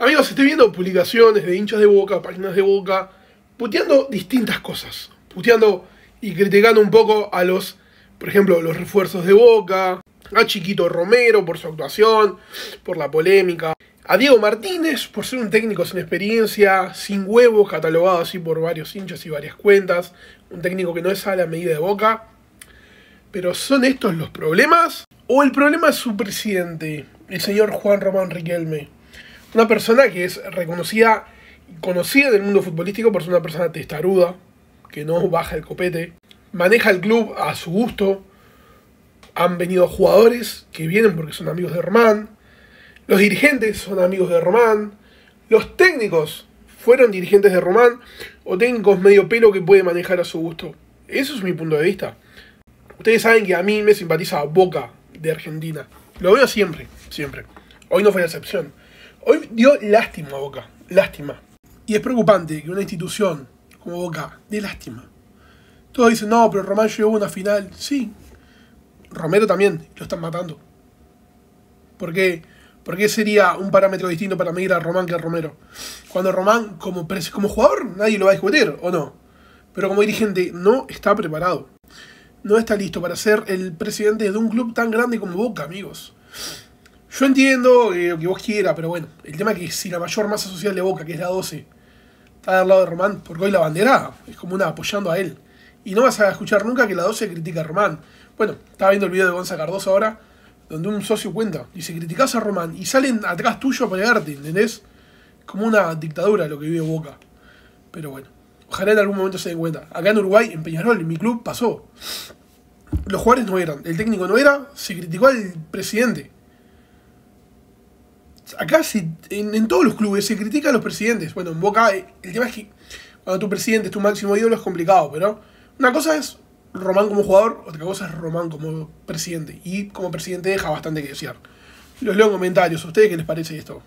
Amigos, estoy viendo publicaciones de hinchas de boca, páginas de boca, puteando distintas cosas. Puteando y criticando un poco a los, por ejemplo, los refuerzos de boca, a Chiquito Romero por su actuación, por la polémica, a Diego Martínez por ser un técnico sin experiencia, sin huevos, catalogado así por varios hinchas y varias cuentas, un técnico que no es a la medida de boca. Pero ¿son estos los problemas? ¿O el problema es su presidente, el señor Juan Román Riquelme? una persona que es reconocida, conocida del mundo futbolístico por ser una persona testaruda, que no baja el copete, maneja el club a su gusto, han venido jugadores que vienen porque son amigos de Román, los dirigentes son amigos de Román, los técnicos fueron dirigentes de Román o técnicos medio pelo que puede manejar a su gusto. Eso es mi punto de vista. Ustedes saben que a mí me simpatiza Boca de Argentina. Lo veo siempre, siempre. Hoy no fue la excepción. Hoy dio lástima a Boca, lástima. Y es preocupante que una institución como Boca dé lástima. Todos dicen, no, pero Román llegó a una final. Sí, Romero también, lo están matando. ¿Por qué? ¿Por qué sería un parámetro distinto para medir a Román que a Romero? Cuando Román, como, como jugador, nadie lo va a discutir, ¿o no? Pero como dirigente, no está preparado. No está listo para ser el presidente de un club tan grande como Boca, amigos. Yo entiendo eh, lo que vos quieras, pero bueno, el tema es que si la mayor masa social de Boca, que es la 12, está del lado de Román, porque hoy la bandera es como una apoyando a él. Y no vas a escuchar nunca que la 12 critica a Román. Bueno, estaba viendo el video de Gonza Cardoso ahora, donde un socio cuenta, dice, criticás a Román y salen atrás tuyo a pegarte, ¿entendés? Como una dictadura lo que vive Boca. Pero bueno, ojalá en algún momento se den cuenta. Acá en Uruguay, en Peñarol, en mi club, pasó. Los jugadores no eran, el técnico no era, se criticó al presidente acá en, todos los clubes se critica a los presidentes. Bueno, en Boca eh, el tema es que cuando tu presidente es tu máximo ídolo es complicado, pero una cosa es Román como jugador, otra cosa es Román como presidente. Y como presidente deja bastante que desear. Los leo en comentarios. ¿A ustedes qué les parece esto?